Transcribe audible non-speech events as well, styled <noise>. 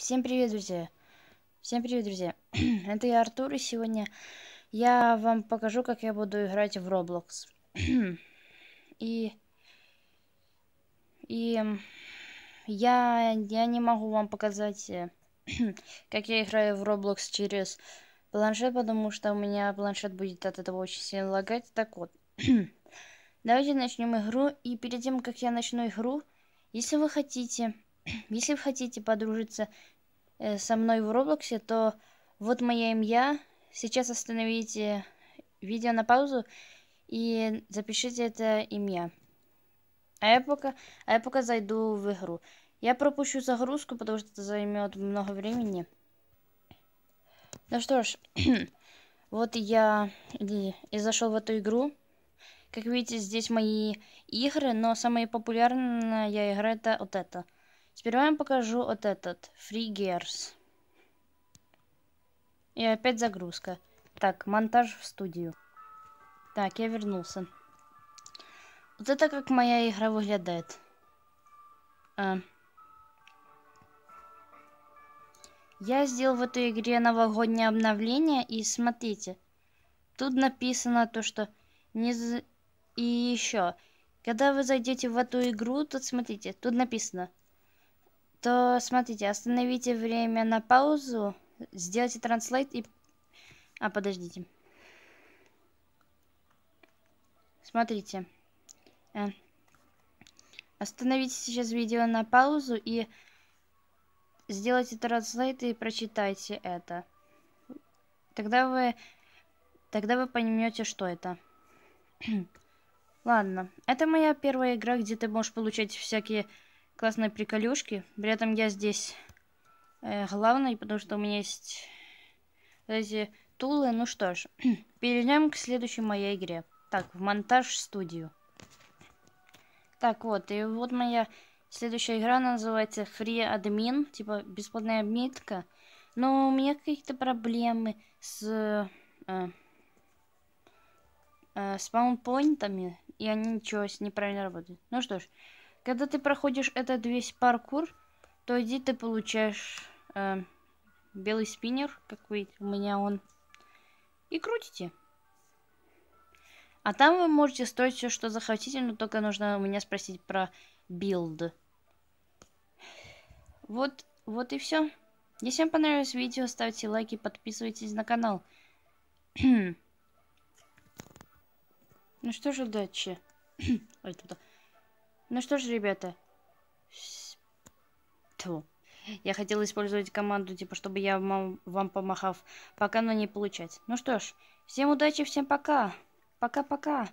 Всем привет, друзья! Всем привет, друзья! <clears throat> Это я, Артур, и сегодня я вам покажу, как я буду играть в Roblox. <clears throat> и... И... Я, я не могу вам показать, э, <clears throat> как я играю в Roblox через планшет, потому что у меня планшет будет от этого очень сильно лагать. Так вот, давайте начнем игру, и перед тем, как я начну игру, если вы хотите <clears throat> Если вы хотите подружиться э, со мной в Роблоксе, то вот моя имя. Сейчас остановите видео на паузу и запишите это имя. А я пока, а я пока зайду в игру. Я пропущу загрузку, потому что это займет много времени. Ну что ж, <clears throat> вот я и, и зашел в эту игру. Как видите, здесь мои игры, но самая популярная игра это вот это. Теперь вам покажу вот этот, Free И опять загрузка. Так, монтаж в студию. Так, я вернулся. Вот это как моя игра выглядит. А. Я сделал в этой игре новогоднее обновление, и смотрите, тут написано то, что не... И еще, когда вы зайдете в эту игру, тут смотрите, тут написано то смотрите, остановите время на паузу, сделайте транслейт и... А, подождите. Смотрите. Э. Остановите сейчас видео на паузу и сделайте транслейт и прочитайте это. Тогда вы... Тогда вы поймете, что это. <clears throat> Ладно. Это моя первая игра, где ты можешь получать всякие классные приколюшки. При этом я здесь э, главный, потому что у меня есть эти тулы. Ну что ж, <clears throat> перейдем к следующей моей игре. Так, в монтаж студию. Так вот, и вот моя следующая игра называется Free Admin, типа бесплатная обмитка. Но у меня какие-то проблемы с... Э, э, спаунпоинтами, и они ничего неправильно работают. Ну что ж, когда ты проходишь этот весь паркур, то иди ты получаешь э, белый спиннер, как вы, у меня он, и крутите. А там вы можете строить все, что захотите, но только нужно у меня спросить про билд. Вот, вот и все. Если вам понравилось видео, ставьте лайки, подписывайтесь на канал. <clears throat> ну что же удачи. <clears throat> Ой, туда. Ну что ж, ребята. Тьфу. Я хотела использовать команду, типа, чтобы я вам, вам помахав. Пока, но не получать. Ну что ж, всем удачи, всем пока. Пока-пока.